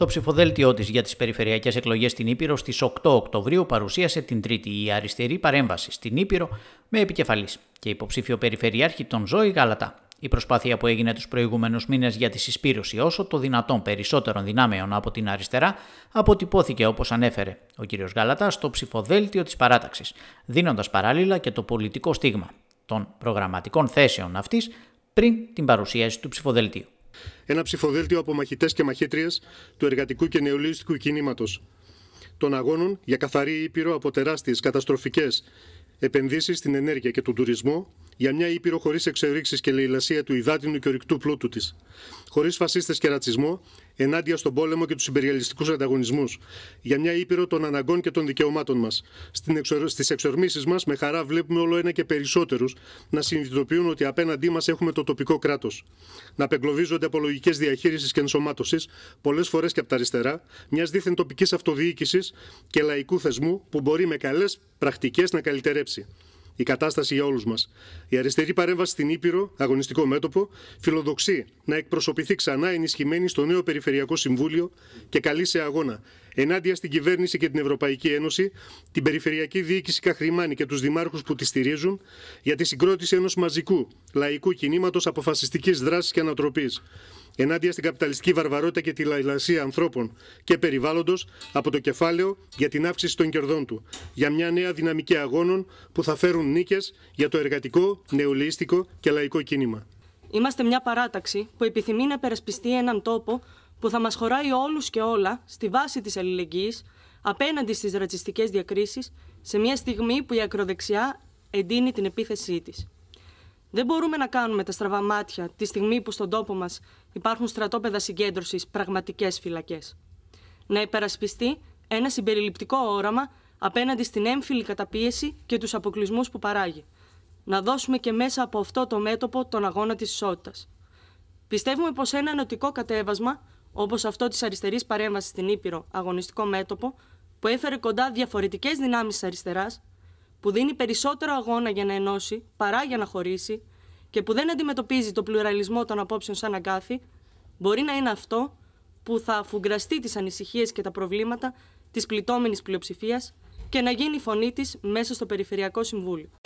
Το ψηφοδέλτιό της για τις περιφερειακές εκλογές στην Ήπειρο στις 8 Οκτωβρίου παρουσίασε την Τρίτη η αριστερή παρέμβαση στην Ήπειρο με επικεφαλής και υποψήφιο περιφερειάρχη τον Ζώη Γαλατά. Η προσπάθεια που έγινε τους προηγούμενους μήνες για τη συσπήρωση όσο το δυνατόν περισσότερων δυνάμεων από την αριστερά αποτυπώθηκε όπως ανέφερε ο κ. Γαλατά στο ψηφοδέλτιο της παράταξης, δίνοντας παράλληλα και το πολιτικό στίγμα των προγραμματικών θέσεων αυτής πριν την παρουσίαση του ψηφοδελτίου. Ένα ψηφοδέλτιο από μαχητές και μαχήτριε του εργατικού και νεολίστικου κινήματο. Των αγώνων για καθαρή ήπειρο από τεράστιες καταστροφικές επενδύσεις στην ενέργεια και τον τουρισμό για μια ήπειρο χωρίς εξορίξεις και λαιλασία του υδάτινου και ορυκτού πλούτου της. Χωρίς φασίστες και ρατσισμό, ενάντια στον πόλεμο και τους υπεριαλιστικούς ανταγωνισμούς, για μια ήπειρο των αναγκών και των δικαιωμάτων μας. Στις εξορμήσεις μας, με χαρά βλέπουμε όλο ένα και περισσότερους να συνειδητοποιούν ότι απέναντί μας έχουμε το τοπικό κράτος. Να απεγκλωβίζονται απολογικές διαχείριση και ενσωμάτωσης, πολλές φορές και από τα αριστερά, μιας δίθεν τοπικής αυτοδιοίκησης και λαϊκού θεσμού που μπορεί με καλές πρακτικές να καλυτερέψει η κατάσταση για όλους μας. Η αριστερή παρέμβαση στην Ήπειρο, αγωνιστικό μέτωπο, φιλοδοξεί να εκπροσωπηθεί ξανά ενισχυμένη στο νέο Περιφερειακό Συμβούλιο και καλεί σε αγώνα ενάντια στην κυβέρνηση και την Ευρωπαϊκή Ένωση, την Περιφερειακή Διοίκηση Καχρημάνη και τους δημάρχους που τη στηρίζουν για τη συγκρότηση ενός μαζικού λαϊκού κινήματος αποφασιστικής δράσης και ανατροπής, ενάντια στην καπιταλιστική βαρβαρότητα και τη λαϊλασία ανθρώπων και περιβάλλοντος από το κεφάλαιο για την αύξηση των κερδών του, για μια νέα δυναμική αγώνων που θα φέρουν νίκες για το εργατικό, νεολαίστικο και λαϊκό κίνημα. Είμαστε μια παράταξη που επιθυμεί να περασπιστεί έναν τόπο που θα μας χωράει όλους και όλα στη βάση της αλληλεγγύης απέναντι στις ρατσιστικές διακρίσεις σε μια στιγμή που η ακροδεξιά εντείνει την επίθεσή της. Δεν μπορούμε να κάνουμε τα στραβά μάτια τη στιγμή που στον τόπο μας υπάρχουν στρατόπεδα συγκέντρωσης πραγματικές φυλακές. Να υπερασπιστεί ένα συμπεριληπτικό όραμα απέναντι στην έμφυλη καταπίεση και τους αποκλεισμούς που παράγει. Να δώσουμε και μέσα από αυτό το μέτωπο τον αγώνα της ισότητας. Πιστεύουμε πως ένα νοτικό κατέβασμα όπως αυτό της αριστερής παρέμβασης στην Ήπειρο, αγωνιστικό μέτωπο, που έφερε κοντά διαφορετικές δυνάμεις της αριστεράς, που δίνει περισσότερο αγώνα για να ενώσει παρά για να χωρίσει και που δεν αντιμετωπίζει το πλουραλισμό των απόψεων σαν αγκάθι, μπορεί να είναι αυτό που θα αφουγκραστεί τις ανησυχίες και τα προβλήματα της πληττόμενης πλειοψηφίας και να γίνει η φωνή της μέσα στο Περιφερειακό Συμβούλιο.